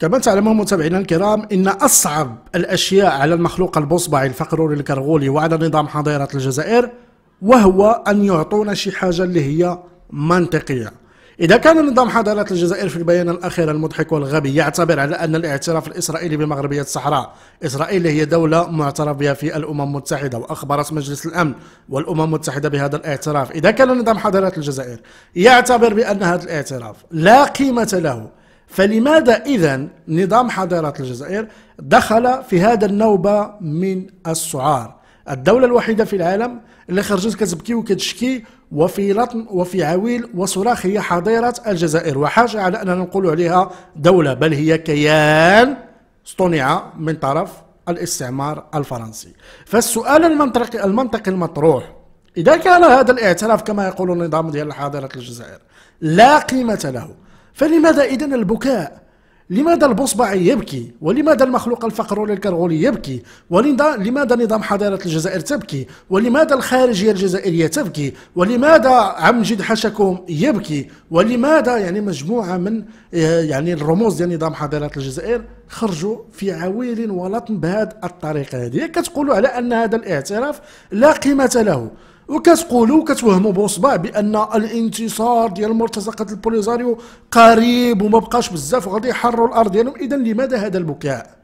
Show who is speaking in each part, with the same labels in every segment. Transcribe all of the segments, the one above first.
Speaker 1: كما تعلمون متابعينا الكرام ان اصعب الاشياء على المخلوق البصبعي الفقروري الكرغولي وعلى نظام حضيره الجزائر وهو ان يعطونا شي حاجه اللي هي منطقيه إذا كان نظام حضارة الجزائر في البيان الأخير المضحك والغبي يعتبر على أن الاعتراف الإسرائيلي بمغربية الصحراء إسرائيل هي دولة معترف بها في الأمم المتحدة وأخبرت مجلس الأمن والأمم المتحدة بهذا الاعتراف إذا كان نظام حضارة الجزائر يعتبر بأن هذا الاعتراف لا قيمة له فلماذا إذا نظام حضارات الجزائر دخل في هذا النوبة من السعار الدولة الوحيدة في العالم اللي خرجت كتبكي وكتشكي وفي لطم وفي عويل وصراخ هي حضيرة الجزائر وحاجة على أننا نقول عليها دولة بل هي كيان اصطنع من طرف الاستعمار الفرنسي فالسؤال المنطقي المنطقي المطروح إذا كان هذا الاعتراف كما يقول النظام ديال حاضرة الجزائر لا قيمة له فلماذا إذا البكاء لماذا البصبعي يبكي ولماذا المخلوق الفقروني الكرغولي يبكي ولماذا نظام حضارة الجزائر تبكي ولماذا الخارجية الجزائرية تبكي ولماذا عم جد حشكم يبكي ولماذا يعني مجموعة من آه، يعني الرموز ديال نظام حضارة الجزائر خرجوا في عويل ولطم بهذه الطريقة هذه كتقولوا على أن هذا الاعتراف لا قيمة له وكتقولوا وكتوهموا بوصبع بان الانتصار ديال مرتزقه البوليزاريو قريب وما بقاش بزاف وغادي يحرروا الارض ديالهم اذا لماذا هذا البكاء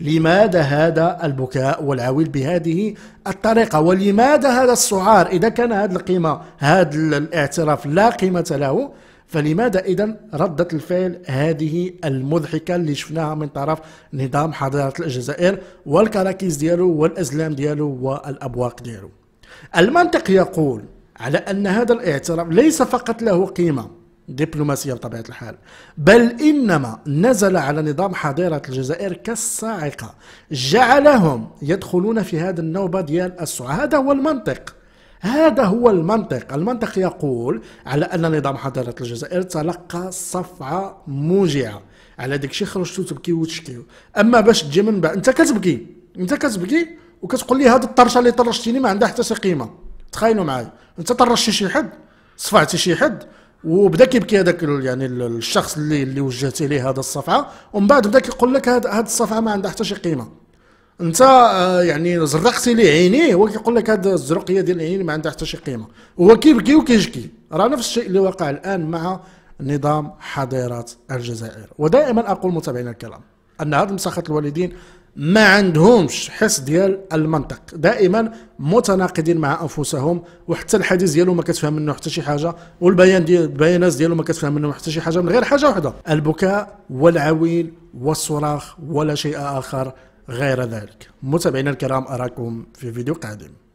Speaker 1: لماذا هذا البكاء والعويل بهذه الطريقه ولماذا هذا السعار اذا كان هذا القيمه هذا الاعتراف لا قيمه له فلماذا اذا رده الفعل هذه المضحكه اللي شفناها من طرف نظام حضاره الجزائر والكراكيز ديالو والازلام ديالو والابواق ديالو المنطق يقول على أن هذا الاعتراف ليس فقط له قيمة دبلوماسية بطبيعة الحال بل إنما نزل على نظام حضيره الجزائر كالصاعقة جعلهم يدخلون في هذا النوبة ديال السرعه هذا هو المنطق هذا هو المنطق المنطق يقول على أن نظام حضارة الجزائر تلقى صفعة موجعة على داكشي خرجتو تبكي وتشكي اما باش تجي من بعد انت كتبكي انت كتبكي وكتقول لي هذه الطرشه اللي طرشتيني ما عندها حتى شي قيمه تخاينوا معايا انت طرشتي شي حد صفعتي شي حد وبدا كيبكي هذاك يعني الشخص اللي اللي وجهتي ليه هذا الصفعه ومن بعد بدا كيقول لك هذه هاد الصفعه ما عندها حتى شي قيمه انت آه، يعني زرقتي لي عينيه هو كيقول لك هاد الزرقيه ديال العينين ما عندها حتى شي قيمه هو كيبكي وكيشكي راه نفس الشيء اللي وقع الان مع نظام حظيرات الجزائر ودائما اقول متابعينا الكرام ان هذه مساخه الوالدين ما عندهمش حس ديال المنطق دائما متناقضين مع انفسهم وحتى الحديث ديالو ما كتفهم منه حتى شي حاجه والبيان ديال البيانات ديالو ما كتفهم منه حتى شي حاجه من غير حاجه واحده البكاء والعويل والصراخ ولا شيء اخر غير ذلك متابعينا الكرام اراكم في فيديو قادم